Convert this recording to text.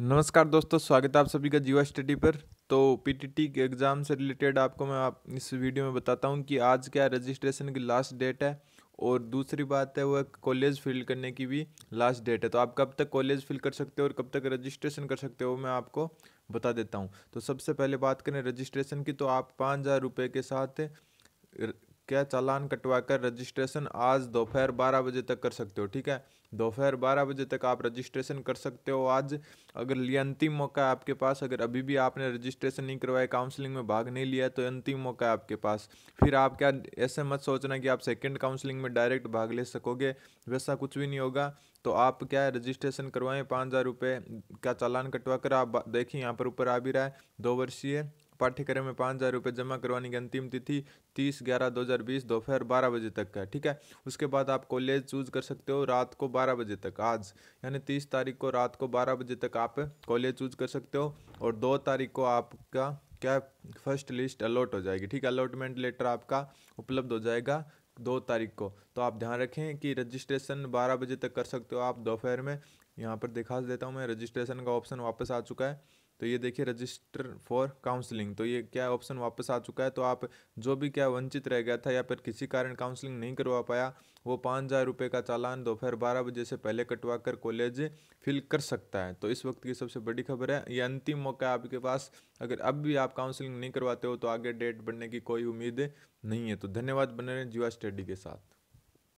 नमस्कार दोस्तों स्वागत है आप सभी का जीवा स्टडी पर तो पीटीटी के एग्ज़ाम से रिलेटेड आपको मैं आप इस वीडियो में बताता हूँ कि आज क्या रजिस्ट्रेशन की लास्ट डेट है और दूसरी बात है वह कॉलेज फिल करने की भी लास्ट डेट है तो आप कब तक कॉलेज फिल कर सकते हो और कब तक रजिस्ट्रेशन कर सकते हो मैं आपको बता देता हूँ तो सबसे पहले बात करें रजिस्ट्रेशन की तो आप पाँच हज़ार रुपये के साथ क्या चालान कटवाकर रजिस्ट्रेशन आज दोपहर बारह बजे तक कर सकते हो ठीक है दोपहर बारह बजे तक आप रजिस्ट्रेशन कर सकते हो आज अगर लिए अंतिम मौका है आपके पास अगर अभी भी आपने रजिस्ट्रेशन नहीं करवाया काउंसलिंग में भाग नहीं लिया तो अंतिम मौका है आपके पास फिर आप क्या ऐसे मत सोचना कि आप सेकेंड काउंसलिंग में डायरेक्ट भाग ले सकोगे वैसा कुछ भी नहीं होगा तो आप क्या है रजिस्ट्रेशन करवाएं पाँच हज़ार रुपये का चालान कटवा कर आप देखिए यहाँ पर ऊपर आ भी रहा है दो वर्षीय पाठ्यक्रम में पाँच हज़ार रुपये जमा करवाने की अंतिम तिथि तीस ग्यारह दो हज़ार बीस दोपहर बारह बजे तक है ठीक है उसके बाद आप कॉलेज चूज कर सकते हो रात को बारह बजे तक आज यानी तीस तारीख को रात को बारह बजे तक आप कॉलेज चूज कर सकते हो और दो तारीख को आपका क्या फर्स्ट लिस्ट अलॉट हो जाएगी ठीक है अलॉटमेंट लेटर आपका उपलब्ध हो जाएगा दो तारीख को तो आप ध्यान रखें कि रजिस्ट्रेशन बारह बजे तक कर सकते हो आप दोपहर में यहाँ पर दिखा देता हूँ मैं रजिस्ट्रेशन का ऑप्शन वापस आ चुका है तो ये देखिए रजिस्टर फॉर काउंसलिंग तो ये क्या ऑप्शन वापस आ चुका है तो आप जो भी क्या वंचित रह गया था या फिर किसी कारण काउंसलिंग नहीं करवा पाया वो पाँच हज़ार रुपये का चालान दोपहर बारह बजे से पहले कटवा कर कॉलेज फिल कर सकता है तो इस वक्त की सबसे बड़ी खबर है ये अंतिम मौका है आपके पास अगर अब भी आप काउंसलिंग नहीं करवाते हो तो आगे डेट बढ़ने की कोई उम्मीद नहीं है तो धन्यवाद बने रहें जीवा स्टडी के साथ